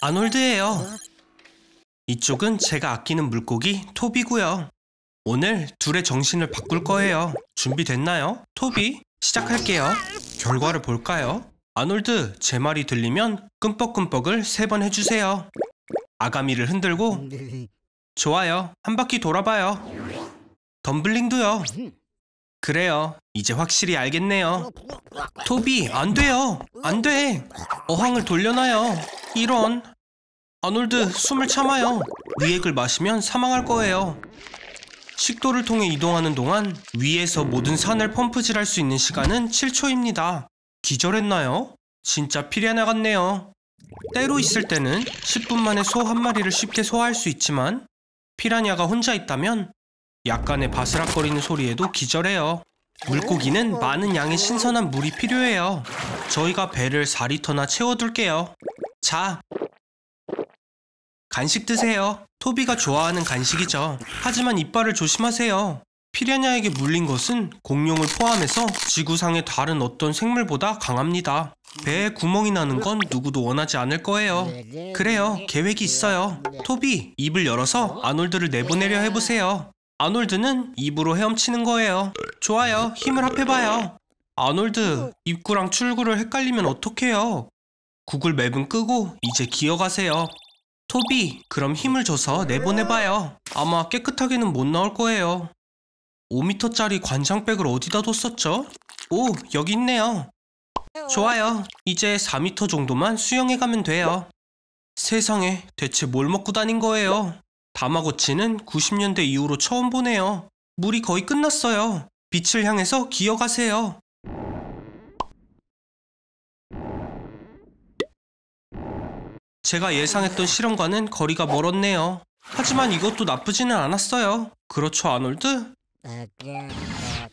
아놀드예요. 이쪽은 제가 아끼는 물고기 토비고요. 오늘 둘의 정신을 바꿀 거예요. 준비됐나요? 토비, 시작할게요. 결과를 볼까요? 아놀드, 제 말이 들리면 끔뻑끔뻑을 세 번 해주세요. 아가미를 흔들고 좋아요. 한 바퀴 돌아봐요. 덤블링도요. 그래요. 이제 확실히 알겠네요. 토비, 안 돼요. 안 돼. 어항을 돌려놔요. 이런. 아놀드, 숨을 참아요. 위액을 마시면 사망할 거예요. 식도를 통해 이동하는 동안 위에서 모든 산을 펌프질할 수 있는 시간은 7초입니다. 기절했나요? 진짜 피리하나 같네요. 때로 있을 때는 10분 만에 소 한 마리를 쉽게 소화할 수 있지만 피라냐가 혼자 있다면 약간의 바스락거리는 소리에도 기절해요. 물고기는 많은 양의 신선한 물이 필요해요. 저희가 배를 4리터나 채워둘게요. 자, 간식 드세요. 토비가 좋아하는 간식이죠. 하지만 이빨을 조심하세요. 피레냐에게 물린 것은 공룡을 포함해서 지구상의 다른 어떤 생물보다 강합니다. 배에 구멍이 나는 건 누구도 원하지 않을 거예요. 그래요, 계획이 있어요. 토비, 입을 열어서 아놀드를 내보내려 해보세요. 아놀드는 입으로 헤엄치는 거예요. 좋아요. 힘을 합해봐요. 아놀드, 입구랑 출구를 헷갈리면 어떡해요? 구글 맵은 끄고 이제 기어가세요. 토비, 그럼 힘을 줘서 내보내봐요. 아마 깨끗하게는 못 나올 거예요. 5미터짜리관장백을 어디다 뒀었죠? 오, 여기 있네요. 좋아요. 이제 4미터 정도만 수영해 가면 돼요. 세상에, 대체 뭘 먹고 다닌 거예요? 다마고치는 90년대 이후로 처음 보네요. 물이 거의 끝났어요. 빛을 향해서 기어가세요. 제가 예상했던 실험과는 거리가 멀었네요. 하지만 이것도 나쁘지는 않았어요. 그렇죠, 아놀드? 아,